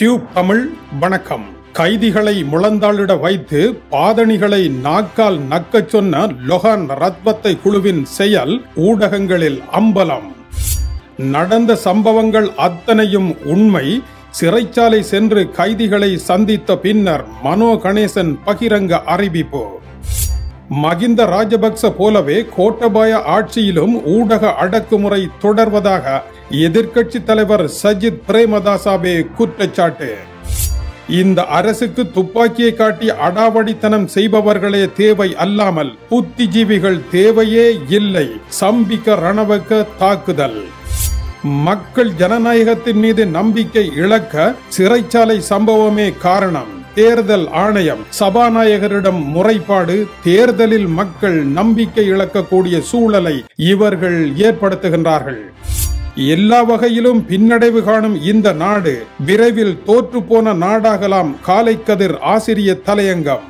tube Tamil வணக்கம் கைதிகளை முழந்தாளிட வைத்து பாதணிகளை நாக்கால் நக்கச் சொன்ன லொஹான் ரத்வத்தை குழுவின் செயல் ஊடகங்களில் அம்பலம் நடந்த சம்பவங்கள் அத்தனையும் உண்மை சிறைச்சாலை சென்று கைதிகளை சந்தித்த பின்னர் மனோ கணேசன் பகிரங்க அறிவிப்பு மகிந்த ராஜபக்ச போலவே கோட்டபாய ஆட்சியிலும் ஊடக அடக்குமுறை தொடர்வதாக எதிர்க்கட்சி தலைவர் சஜித் பிரேமதாசாபே குற்றச்சாட்டு இந்த அரசுக்கு துப்பாக்கியை காட்டி அடாவடித்தனம் செய்பவர்களே தேவை அல்லாமல் புத்திஜீவிகள் தேவையே இல்லை சம்பிக்க ரணவக்க தாக்குதல் மக்கள் ஜனநாயகத்தின் மீது நம்பிக்கை இழக்க சிறைச்சாலை சம்பவமே காரணம் தேர்தல் ஆணையம் சபாநாயகரிடம் முறைப்பாடு தேர்தலில் மக்கள் நம்பிக்கை இழக்கக்கூடிய சூழலை இவர்கள் ஏற்படுத்துகின்றார்கள் எல்லா வகையிலும் பின்னடைவு காணும் இந்த நாடு விரைவில் தோற்றுப்போன நாடாகலாம் காலைக்கதிர் ஆசிரிய தலையங்கம்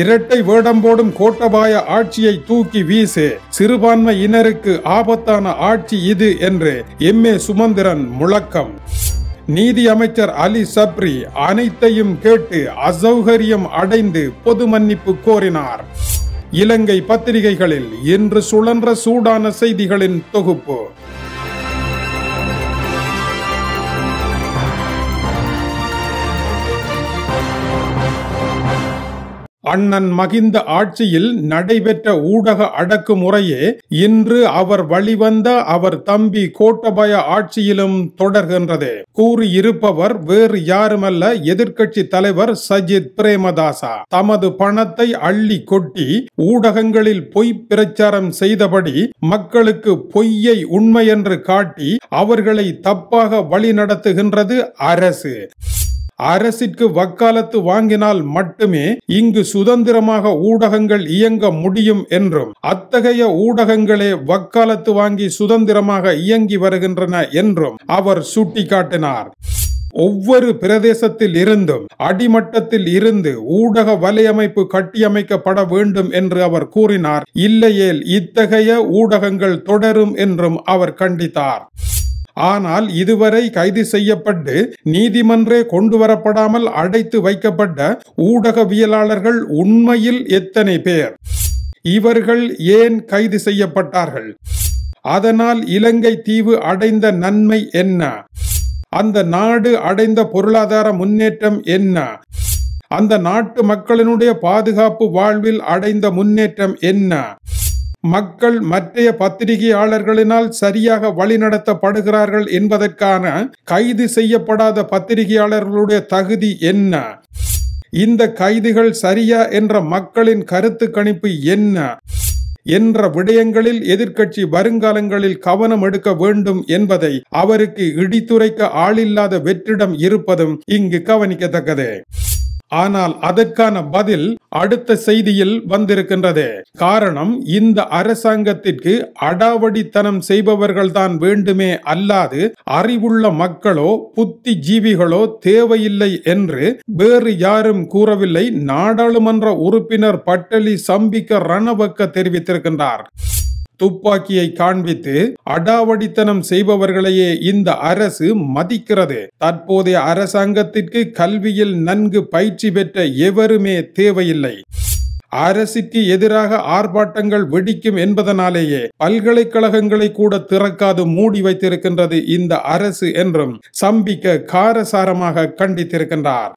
இரட்டை வேடம் போடும் கோட்டபாய ஆட்சியை தூக்கி வீசு சிறுபான்மையினருக்கு ஆபத்தான ஆட்சி இது என்று எம் ஏ சுமந்திரன் முழக்கம் நீதி அமைச்சர் அலி சப்ரி அனைத்தையும் கேட்டு அசௌகரியம் அடைந்து பொது மன்னிப்பு கோரினார் இலங்கை பத்திரிகைகளில் இன்று சுழன்ற சூடான செய்திகளின் தொகுப்பு அண்ணன் மகிந்த ஆட்சியில் நடைபெற்ற ஊடக அடக்குமுறையே இன்று அவர் வழிவந்த அவர் தம்பி கோட்டபய ஆட்சியிலும் தொடர்கின்றது கூறியிருப்பவர் வேறு யாருமல்ல எதிர்க்கட்சி தலைவர் சஜித் பிரேமதாசா தமது பணத்தை அள்ளி கொட்டி ஊடகங்களில் பொய் பிரச்சாரம் செய்தபடி மக்களுக்கு பொய்யை உண்மை என்று காட்டி அவர்களை தப்பாக வழிநடத்துகின்றது அரசு அரசிற்கு வக்காலத்து வாங்கினால் மட்டுமே இங்கு சுதந்திரமாக ஊடகங்கள் இயங்க முடியும் என்றும் அத்தகைய ஊடகங்களே வக்காலத்து வாங்கி சுதந்திரமாக இயங்கி வருகின்றன என்றும் அவர் சுட்டிக்காட்டினார் ஒவ்வொரு பிரதேசத்தில் இருந்தும் அடிமட்டத்தில் இருந்து ஊடக வலையமைப்பு கட்டியமைக்கப்பட வேண்டும் என்று அவர் கூறினார் இல்லையேல் இத்தகைய ஊடகங்கள் தொடரும் என்றும் அவர் கண்டித்தார் ஆனால் இதுவரை கைது செய்யப்பட்டு நீதிமன்றே கொண்டு வரப்படாமல் அடைத்து வைக்கப்பட்ட ஊடகவியலாளர்கள் உண்மையில் எத்தனை பேர் இவர்கள் ஏன் கைது செய்யப்பட்டார்கள் அதனால் இலங்கை தீவு அடைந்த நன்மை என்ன அந்த நாடு அடைந்த பொருளாதார முன்னேற்றம் என்ன அந்த நாட்டு மக்களினுடைய பாதுகாப்பு வாழ்வில் அடைந்த முன்னேற்றம் என்ன மக்கள் மற்றைய பத்திரிகையாளர்களினால் சரியாக வழிநடத்தப்படுகிறார்கள் என்பதற்கான கைது செய்யப்படாத பத்திரிகையாளர்களுடைய தகுதி என்ன இந்த கைதுகள் சரியா என்ற மக்களின் கருத்து கணிப்பு என்ன என்ற விடயங்களில் எதிர்க்கட்சி வருங்காலங்களில் கவனம் எடுக்க வேண்டும் என்பதை அவருக்கு இடித்துரைக்க ஆளில்லாத வெற்றிடம் இருப்பதும் இங்கு கவனிக்கத்தக்கது ஆனால் அதற்கான பதில் அடுத்த செய்தியில் வந்திருக்கின்றது காரணம் இந்த அரசாங்கத்திற்கு அடாவடித்தனம் செய்பவர்கள்தான் வேண்டுமே அல்லாது அறிவுள்ள மக்களோ புத்தி ஜீவிகளோ தேவையில்லை என்று வேறு யாரும் கூறவில்லை நாடாளுமன்ற உறுப்பினர் பட்டலி சம்பிக்க ரணவக்க தெரிவித்திருக்கின்றார் துப்பாக்கியை காண்பித்து அடாவடித்தனம் செய்பவர்களையே இந்த அரசு மதிக்கிறது தற்போதைய அரசாங்கத்திற்கு கல்வியில் நன்கு பயிற்சி பெற்ற எவருமே தேவையில்லை அரசுக்கு எதிராக ஆர்ப்பாட்டங்கள் வெடிக்கும் என்பதனாலேயே பல்கலைக்கழகங்களை கூட திறக்காது மூடி வைத்திருக்கின்றது இந்த அரசு என்றும் சம்பிக்க காரசாரமாக கண்டித்திருக்கின்றார்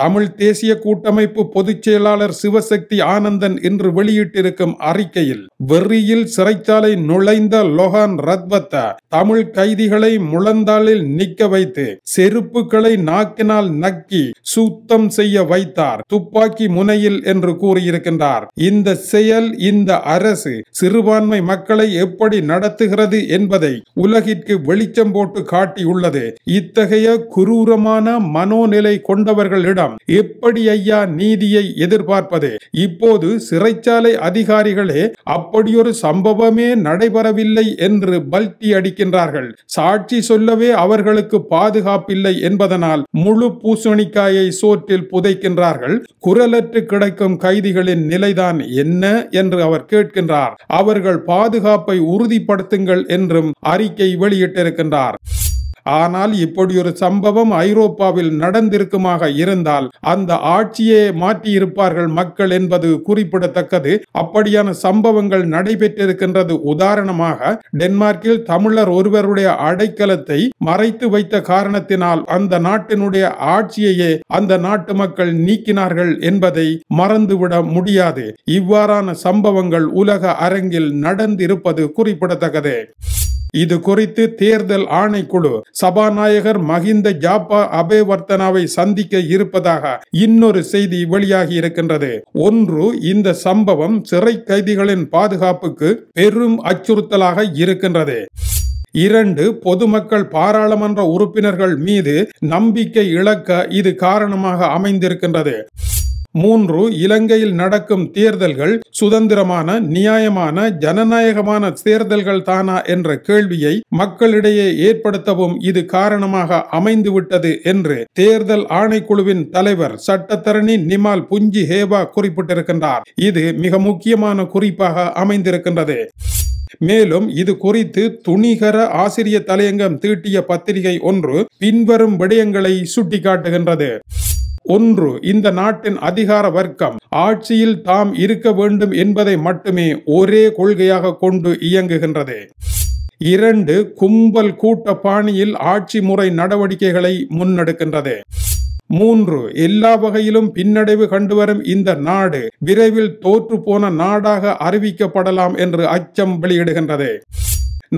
தமிழ் தேசிய கூட்டமைப்பு பொதுச் செயலாளர் சிவசக்தி ஆனந்தன் இன்று வெளியிட்டிருக்கும் அறிக்கையில் வெறியில் சிறைச்சாலை நுழைந்த லொஹான் ரத்வத்த தமிழ் கைதிகளை முழந்தாளில் நிக்க வைத்து செருப்புகளை நாக்கினால் நக்கி சுத்தம் செய்ய வைத்தார் துப்பாக்கி முனையில் என்று கூறியிருக்கின்றார் இந்த செயல் இந்த அரசு சிறுபான்மை மக்களை எப்படி நடத்துகிறது என்பதை உலகிற்கு வெளிச்சம் போட்டு காட்டியுள்ளது இத்தகைய குரூரமான மனோநிலை கொண்டவர்களிடம் வேண்டாம் எப்படி ஐயா நீதியை எதிர்பார்ப்பது இப்போது சிறைச்சாலை அதிகாரிகளே அப்படியொரு சம்பவமே நடைபெறவில்லை என்று பல்டி அடிக்கின்றார்கள் சாட்சி சொல்லவே அவர்களுக்கு பாதுகாப்பில்லை என்பதனால் முழு பூசணிக்காயை சோற்றில் புதைக்கின்றார்கள் குரலற்று கிடைக்கும் கைதிகளின் நிலைதான் என்ன என்று அவர் கேட்கின்றார் அவர்கள் பாதுகாப்பை உறுதிப்படுத்துங்கள் என்றும் அறிக்கை வெளியிட்டிருக்கின்றார் ஆனால் இப்படி ஒரு சம்பவம் ஐரோப்பாவில் நடந்திருக்குமாக இருந்தால் அந்த ஆட்சியே மாற்றியிருப்பார்கள் மக்கள் என்பது குறிப்பிடத்தக்கது அப்படியான சம்பவங்கள் நடைபெற்றிருக்கின்றது உதாரணமாக டென்மார்க்கில் தமிழர் ஒருவருடைய அடைக்கலத்தை மறைத்து வைத்த காரணத்தினால் அந்த நாட்டினுடைய ஆட்சியையே அந்த நாட்டு மக்கள் நீக்கினார்கள் என்பதை மறந்துவிட முடியாது இவ்வாறான சம்பவங்கள் உலக அரங்கில் நடந்திருப்பது குறிப்பிடத்தக்கது இது குறித்து தேர்தல் ஆணைக்குழு சபாநாயகர் மஹிந்த ஜாப்பா அபேவர்த்தனாவை சந்திக்க இருப்பதாக இன்னொரு செய்தி வெளியாகி இருக்கின்றது ஒன்று இந்த சம்பவம் சிறை கைதிகளின் பாதுகாப்புக்கு பெரும் அச்சுறுத்தலாக இருக்கின்றது இரண்டு பொதுமக்கள் பாராளுமன்ற உறுப்பினர்கள் மீது நம்பிக்கை இழக்க இது காரணமாக அமைந்திருக்கின்றது மூன்று இலங்கையில் நடக்கும் தேர்தல்கள் சுதந்திரமான நியாயமான ஜனநாயகமான தேர்தல்கள் தானா என்ற கேள்வியை மக்களிடையே ஏற்படுத்தவும் இது காரணமாக அமைந்துவிட்டது என்று தேர்தல் ஆணைக்குழுவின் தலைவர் சட்டத்தரணி நிமால் புஞ்சி ஹேபா குறிப்பிட்டிருக்கின்றார் இது மிக முக்கியமான குறிப்பாக அமைந்திருக்கின்றது மேலும் இது குறித்து துணிகர ஆசிரியர் தலையங்கம் தீட்டிய பத்திரிகை ஒன்று பின்வரும் விடயங்களை சுட்டிக்காட்டுகின்றது ஒன்று இந்த நாட்டின் அதிகார வர்க்கம் ஆட்சியில் தாம் இருக்க வேண்டும் என்பதை மட்டுமே ஒரே கொள்கையாக கொண்டு இயங்குகின்றது இரண்டு கும்பல் கூட்ட பாணியில் ஆட்சி முறை நடவடிக்கைகளை முன்னெடுக்கின்றது மூன்று எல்லா வகையிலும் பின்னடைவு கண்டுவரும் இந்த நாடு விரைவில் தோற்று போன நாடாக அறிவிக்கப்படலாம் என்று அச்சம் வெளியிடுகின்றது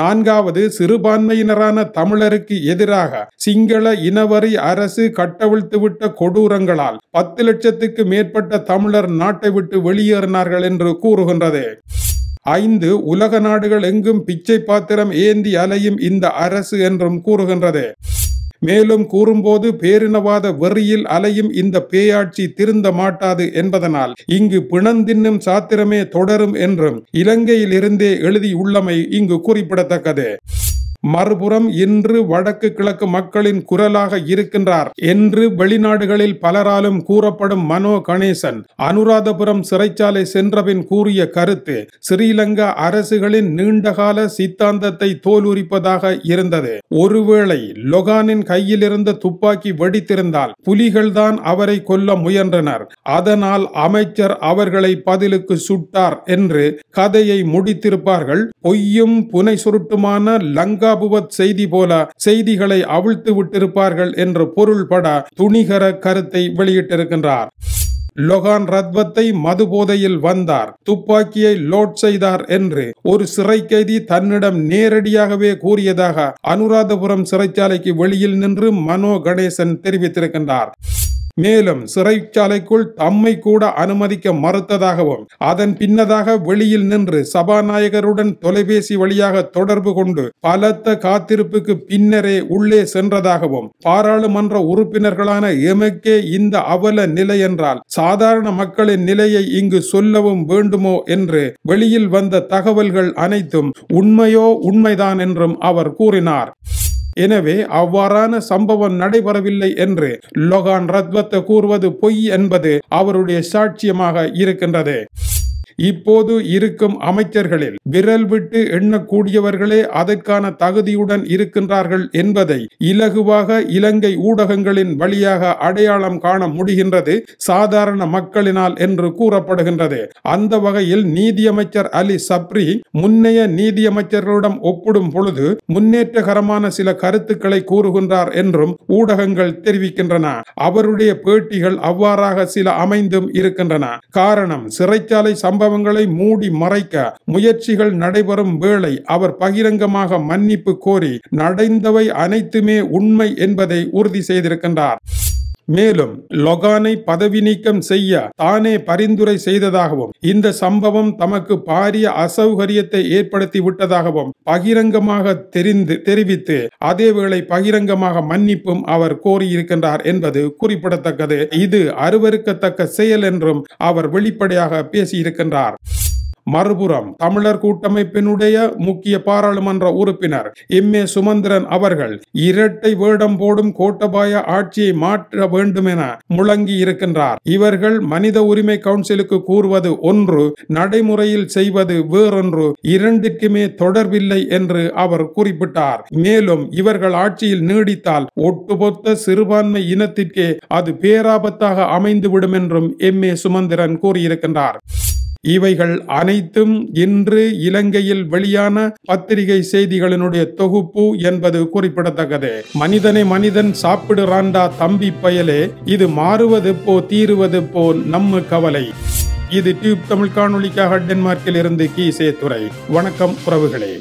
நான்காவது சிறுபான்மையினரான தமிழருக்கு எதிராக சிங்கள இனவரி அரசு கட்டவிழ்த்துவிட்ட கொடூரங்களால் பத்து லட்சத்துக்கு மேற்பட்ட தமிழர் நாட்டை விட்டு வெளியேறினார்கள் என்று கூறுகின்றது ஐந்து உலக நாடுகள் எங்கும் பிச்சை பாத்திரம் ஏந்தி அலையும் இந்த அரசு என்றும் கூறுகின்றது மேலும் கூறும்போது பேரினவாத வெறியில் அலையும் இந்த பேயாட்சி திருந்த மாட்டாது என்பதனால் இங்கு பிணந்தின்னும் சாத்திரமே தொடரும் என்றும் இலங்கையில் இருந்தே எழுதியுள்ளமை இங்கு குறிப்பிடத்தக்கது மறுபுறம் இன்று வடக்கு கிழக்கு மக்களின் குரலாக இருக்கின்றார் என்று வெளிநாடுகளில் பலராலும் கூறப்படும் மனோ கணேசன் அனுராதபுரம் சிறைச்சாலை சென்றபின் கூறிய கருத்து ஸ்ரீலங்கா அரசுகளின் நீண்டகால சித்தாந்தத்தை தோலுரிப்பதாக இருந்தது ஒருவேளை லொகானின் கையிலிருந்து துப்பாக்கி வெடித்திருந்தால் புலிகள்தான் அவரை கொல்ல முயன்றனர் அதனால் அமைச்சர் அவர்களை பதிலுக்கு சுட்டார் என்று கதையை முடித்திருப்பார்கள் பொய்யும் புனை சுருட்டுமான லங்கா அபுவத் செய்தி போல செய்திகளை அவிழ்த்து விட்டிருப்பார்கள் என்று பொருள்பட துணிகர கருத்தை வெளியிட்டிருக்கின்றார் லொகான் ரத்வத்தை மது போதையில் வந்தார் துப்பாக்கியை லோட் செய்தார் என்று ஒரு சிறை கைதி தன்னிடம் நேரடியாகவே கூறியதாக அனுராதபுரம் சிறைச்சாலைக்கு வெளியில் நின்று மனோ கணேசன் தெரிவித்திருக்கின்றார் மேலும் சிறைச்சாலைக்குள் தம்மை கூட அனுமதிக்க மறுத்ததாகவும் அதன் பின்னதாக வெளியில் நின்று சபாநாயகருடன் தொலைபேசி வழியாக தொடர்பு கொண்டு பலத்த காத்திருப்புக்கு பின்னரே உள்ளே சென்றதாகவும் பாராளுமன்ற உறுப்பினர்களான எமக்கே இந்த அவல நிலை என்றால் சாதாரண மக்களின் நிலையை இங்கு சொல்லவும் வேண்டுமோ என்று வெளியில் வந்த தகவல்கள் அனைத்தும் உண்மையோ உண்மைதான் என்றும் அவர் கூறினார் எனவே அவ்வாறான சம்பவம் நடைபெறவில்லை என்று லொகான் ரத்வத்தை கூறுவது பொய் என்பது அவருடைய சாட்சியமாக இருக்கின்றது இப்போது இருக்கும் அமைச்சர்களில் விரல் விட்டு எண்ணக்கூடியவர்களே அதற்கான தகுதியுடன் இருக்கின்றார்கள் என்பதை இலகுவாக இலங்கை ஊடகங்களின் வழியாக அடையாளம் காண முடிகின்றது சாதாரண மக்களினால் என்று கூறப்படுகின்றது அந்த வகையில் நீதியமைச்சர் அலி சப்ரி முன்னைய நீதியமைச்சர்களிடம் ஒப்பிடும் பொழுது முன்னேற்றகரமான சில கருத்துக்களை கூறுகின்றார் என்றும் ஊடகங்கள் தெரிவிக்கின்றன அவருடைய பேட்டிகள் அவ்வாறாக சில அமைந்தும் இருக்கின்றன காரணம் சிறைச்சாலை சம்பவ சம்பவங்களை மூடி மறைக்க முயற்சிகள் நடைபெறும் வேளை அவர் பகிரங்கமாக மன்னிப்பு கோரி நடைந்தவை அனைத்துமே உண்மை என்பதை உறுதி செய்திருக்கின்றார் மேலும் லொகானை பதவி நீக்கம் செய்ய தானே பரிந்துரை செய்ததாகவும் இந்த சம்பவம் தமக்கு பாரிய அசௌகரியத்தை ஏற்படுத்தி விட்டதாகவும் பகிரங்கமாக தெரிந்து தெரிவித்து அதேவேளை பகிரங்கமாக மன்னிப்பும் அவர் கோரியிருக்கின்றார் என்பது குறிப்பிடத்தக்கது இது அருவருக்கத்தக்க செயல் என்றும் அவர் வெளிப்படையாக பேசியிருக்கின்றார் மறுபுறம் தமிழர் கூட்டமைப்பினுடைய முக்கிய பாராளுமன்ற உறுப்பினர் எம் ஏ சுமந்திரன் அவர்கள் இரட்டை வேடம் போடும் கோட்டபாய ஆட்சியை மாற்ற வேண்டும் என முழங்கி இருக்கின்றார் இவர்கள் மனித உரிமை கவுன்சிலுக்கு கூறுவது ஒன்று நடைமுறையில் செய்வது வேறொன்று இரண்டிற்குமே தொடர்பில்லை என்று அவர் குறிப்பிட்டார் மேலும் இவர்கள் ஆட்சியில் நீடித்தால் ஒட்டுமொத்த சிறுபான்மை இனத்திற்கே அது பேராபத்தாக அமைந்துவிடும் என்றும் எம் ஏ சுமந்திரன் கூறியிருக்கின்றார் இவைகள் அனைத்தும் இன்று இலங்கையில் வெளியான பத்திரிகை செய்திகளினுடைய தொகுப்பு என்பது குறிப்பிடத்தக்கது மனிதனை மனிதன் சாப்பிடுறாண்டா தம்பி பயலே இது மாறுவது போ தீருவது போ நம்ம கவலை இது டியூப் தமிழ் காணொலிக்காக டென்மார்க்கில் இருந்து கி சேத்துறை வணக்கம் உறவுகளே